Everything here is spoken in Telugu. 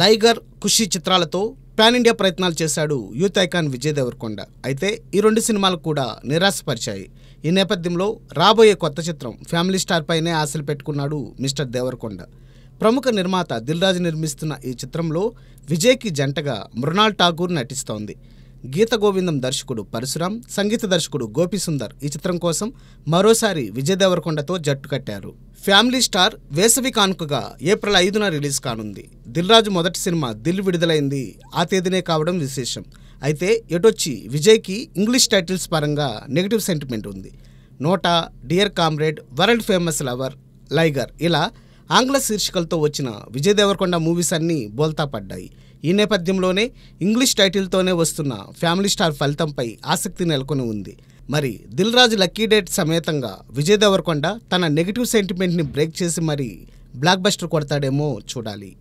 లైగర్ ఖుషి చిత్రాలతో ప్యాన్ ఇండియా ప్రయత్నాలు చేశాడు యూత్ ఐకాన్ విజయ్ దేవరకొండ అయితే ఈ రెండు సినిమాలు కూడా నిరాశపరిచాయి ఈ నేపథ్యంలో రాబోయే కొత్త చిత్రం ఫ్యామిలీ స్టార్ పైనే ఆశలు పెట్టుకున్నాడు మిస్టర్ దేవరకొండ ప్రముఖ నిర్మాత దిల్రాజు నిర్మిస్తున్న ఈ చిత్రంలో విజయ్కి జంటగా మృణాల్ ఠాగూర్ నటిస్తోంది గీత గోవిందం దర్శకుడు పరశురామ్ సంగీత దర్శకుడు గోపి సుందర్ ఈ చిత్రం కోసం మరోసారి విజయ్ దేవరకొండతో జట్టు కట్టారు ఫ్యామిలీ స్టార్ వేసవి కానుకగా ఏప్రిల్ ఐదున రిలీజ్ కానుంది దిల్రాజు మొదటి సినిమా దిల్ విడుదలైంది ఆ తేదీనే కావడం విశేషం అయితే ఎటొచ్చి విజయ్కి ఇంగ్లీష్ టైటిల్స్ పరంగా నెగిటివ్ సెంటిమెంట్ ఉంది NOTA dear comrade world famous lover liger ఇలా ఆంగ్ల శీర్షికలతో వచ్చిన విజయ్ దేవరకొండ మూవీస్ అన్నీ బోల్తా పడ్డాయి ఈ నేపథ్యంలోనే ఇంగ్లీష్ టైటిల్తోనే వస్తున్న ఫ్యామిలీ స్టార్ ఫలితంపై ఆసక్తి నెలకొని ఉంది మరి దిల్ రాజు లక్కీ డేట్ సమేతంగా విజయ్ దేవరకొండ తన నెగిటివ్ సెంటిమెంట్ని బ్రేక్ చేసి మరి బ్లాక్ బస్టర్ కొడతాడేమో చూడాలి